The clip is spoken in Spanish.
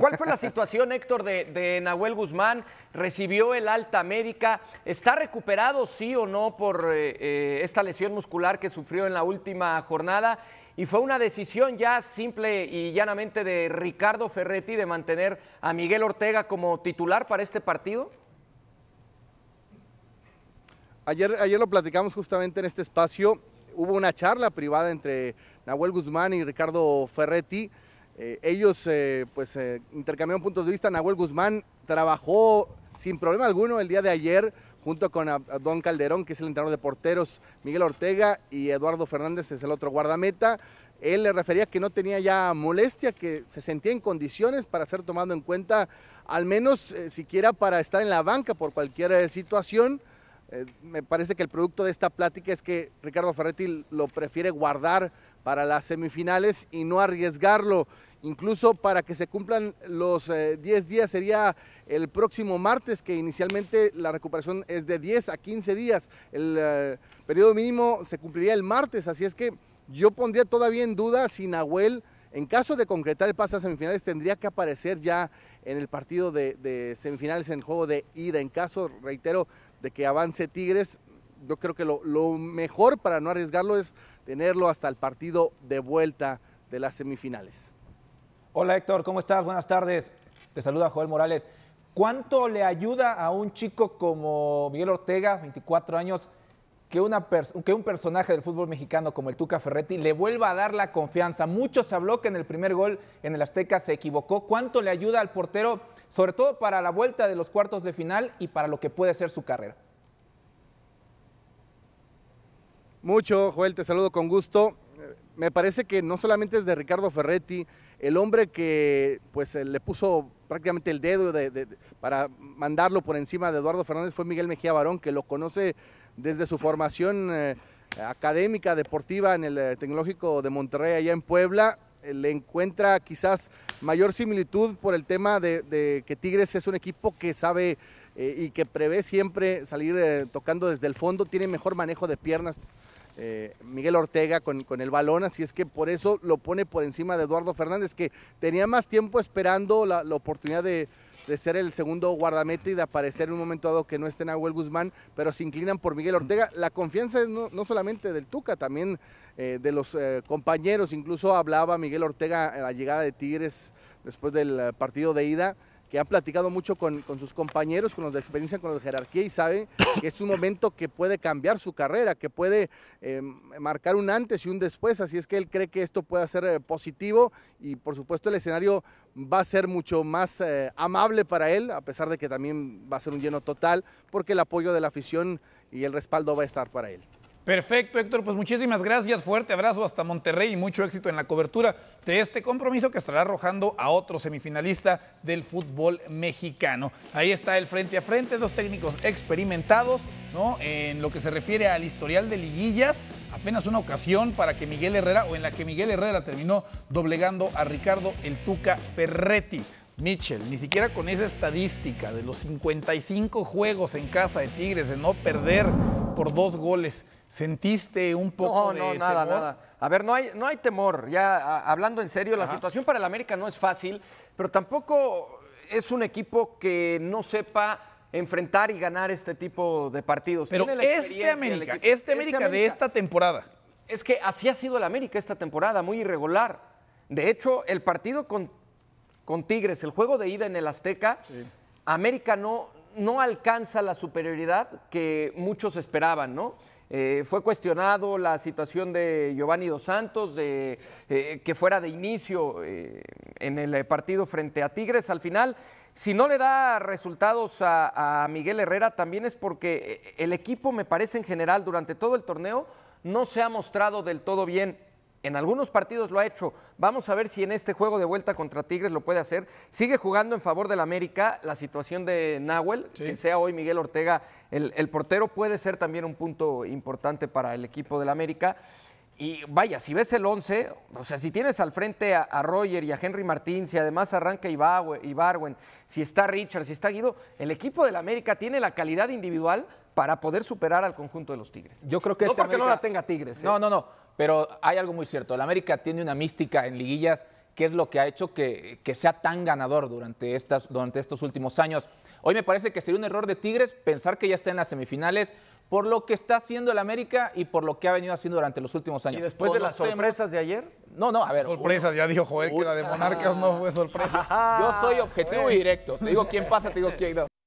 ¿Cuál fue la situación, Héctor, de, Nahuel Guzmán? ¿Recibió el alta médica? ¿Está recuperado, sí o no, por eh, eh, esta lesión muscular que sufrió en la última jornada? Y fue una decisión ya simple y llanamente de Ricardo Ferretti de mantener a Miguel Ortega como titular para este partido. Ayer, ayer lo platicamos justamente en este espacio. Hubo una charla privada entre Nahuel Guzmán y Ricardo Ferretti eh, ellos eh, pues eh, intercambiaron puntos de vista. Nahuel Guzmán trabajó sin problema alguno el día de ayer junto con Don Calderón, que es el entrenador de porteros, Miguel Ortega y Eduardo Fernández es el otro guardameta. Él le refería que no tenía ya molestia, que se sentía en condiciones para ser tomado en cuenta, al menos siquiera para estar en la banca por cualquier situación. me parece que el producto de esta plática es que Ricardo Ferretti lo prefiere guardar para las semifinales y no arriesgarlo. Incluso para que se cumplan los 10 eh, días sería el próximo martes, que inicialmente la recuperación es de 10 a 15 días. El eh, periodo mínimo se cumpliría el martes, así es que yo pondría todavía en duda si Nahuel, en caso de concretar el paso a semifinales, tendría que aparecer ya en el partido de, semifinales en el juego de ida. En caso, reitero, de que avance Tigres, yo creo que lo, mejor para no arriesgarlo es tenerlo hasta el partido de vuelta de las semifinales. Hola Héctor, ¿cómo estás? Buenas tardes. Te saluda Joel Morales. ¿Cuánto le ayuda a un chico como Miguel Ortega, 24 años, que, un personaje del fútbol mexicano como el Tuca Ferretti le vuelva a dar la confianza? Mucho se habló que en el primer gol en el Azteca se equivocó. ¿Cuánto le ayuda al portero, sobre todo para la vuelta de los cuartos de final y para lo que puede ser su carrera? Mucho, Joel, te saludo con gusto me parece que no solamente es de Ricardo Ferretti, el hombre que pues eh, le puso prácticamente el dedo para mandarlo por encima de Eduardo Fernández fue Miguel Mejía Barón, que lo conoce desde su formación eh, académica, deportiva en el eh, Tecnológico de Monterrey, allá en Puebla. Le encuentra quizás mayor similitud por el tema de, que Tigres es un equipo que sabe y que prevé siempre salir tocando desde el fondo, tiene mejor manejo de piernas eh, Miguel Ortega con, el balón, así es que por eso lo pone por encima de Eduardo Fernández, que tenía más tiempo esperando la, oportunidad de, ser el segundo guardameta y de aparecer en un momento dado que no esté Nahuel Guzmán, pero se inclinan por Miguel Ortega. La confianza no, solamente del Tuca, también eh, de los eh, compañeros. Incluso hablaba Miguel Ortega en la llegada de Tigres después del partido de ida, que han platicado mucho con, sus compañeros, con los de experiencia, con los de jerarquía y sabe que es un momento que puede cambiar su carrera, que puede em, marcar un antes y un después, así es que él cree que esto puede ser eh, positivo y por supuesto el escenario va a ser mucho más eh, amable para él, a pesar de que también va a ser un lleno total, porque el apoyo de la afición y el respaldo va a estar para él. Perfecto, Héctor. Pues muchísimas gracias. Fuerte abrazo hasta Monterrey y mucho éxito en la cobertura de este compromiso que estará arrojando a otro semifinalista del fútbol mexicano. Ahí está el frente a frente, dos técnicos experimentados, ¿no? En lo que se refiere al historial de liguillas, apenas una ocasión para que Miguel Herrera, o en la que Miguel Herrera terminó doblegando a Ricardo El Tuca Ferretti. Mitchell, ni siquiera con esa estadística de los 55 juegos en casa de Tigres de no perder por dos goles. ¿Sentiste un poco no, no, nada, nada. A ver, no hay, no hay temor. Ya hablando en serio, la situación para el América no es fácil, pero tampoco es un equipo que no sepa enfrentar y ganar este tipo de partidos. Pero este América, este América, este América de esta temporada. Es que así ha sido el América esta temporada, muy irregular. De hecho, el partido con, con Tigres, el juego de ida en el Azteca, América no, no alcanza la superioridad que muchos esperaban, ¿no? Eh, fue cuestionado la situación de Giovanni Dos Santos, de eh, que fuera de inicio eh, en el partido frente a Tigres. Al final, si no le da resultados a, a, Miguel Herrera, también es porque el equipo, me parece en general, durante todo el torneo, no se ha mostrado del todo bien. En algunos partidos lo ha hecho. Vamos a ver si en este juego de vuelta contra Tigres lo puede hacer. Sigue jugando en favor del América. La situación de Nahuel, que sea hoy Miguel Ortega el, portero, puede ser también un punto importante para el equipo del América. Y vaya, si ves el 11, o sea, si tienes al frente a, Roger y a Henry Martín, si además arranca Ibarwen, si está Richard, si está Guido, el equipo del América tiene la calidad individual para poder superar al conjunto de los Tigres. Yo creo que no este porque no la tenga Tigres. No, ¿eh? no, no. Pero hay algo muy cierto, el América tiene una mística en liguillas que es lo que ha hecho que, que sea tan ganador durante, estas, durante estos últimos años. Hoy me parece que sería un error de Tigres pensar que ya está en las semifinales por lo que está haciendo el América y por lo que ha venido haciendo durante los últimos años. ¿Y después de las sorpresas de ayer? No, no, a ver. Sorpresas, ya dijo Joel que la de Monarcas no fue sorpresa. Yo soy objetivo y directo. Te digo quién pasa, te digo quién no.